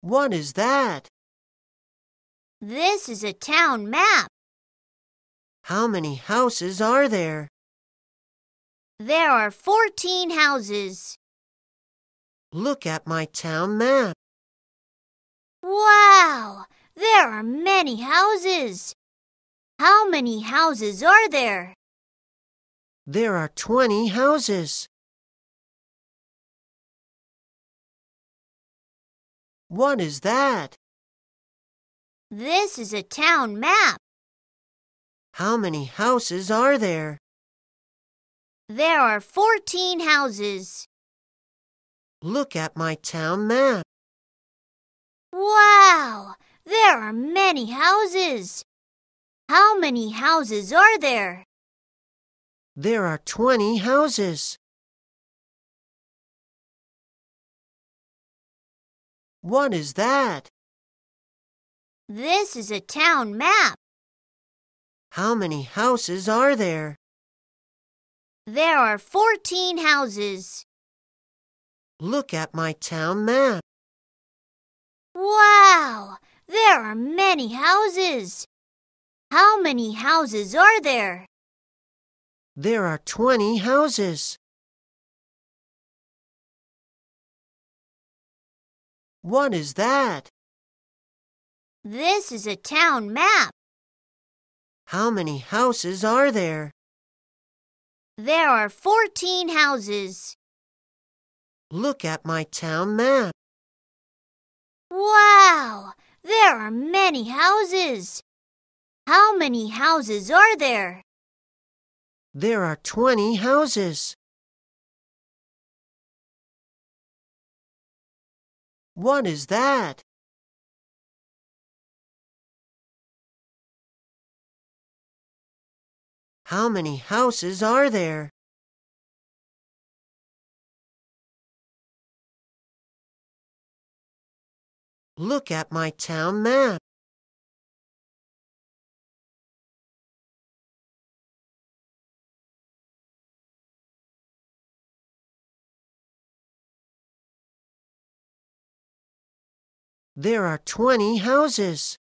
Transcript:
What is that? This is a town map. How many houses are there? There are 14 houses. Look at my town map. Wow! There are many houses. How many houses are there? There are 20 houses. What is that? This is a town map. How many houses are there? There are 14 houses. Look at my town map. Wow! There are many houses. How many houses are there? There are 20 houses. What is that? This is a town map. How many houses are there? There are 14 houses. Look at my town map. Wow! There are many houses. How many houses are there? There are 20 houses. What is that? This is a town map. How many houses are there? There are 14 houses. Look at my town map. Wow! There are many houses. How many houses are there? There are 20 houses. What is that? How many houses are there? Look at my town map. There are twenty houses.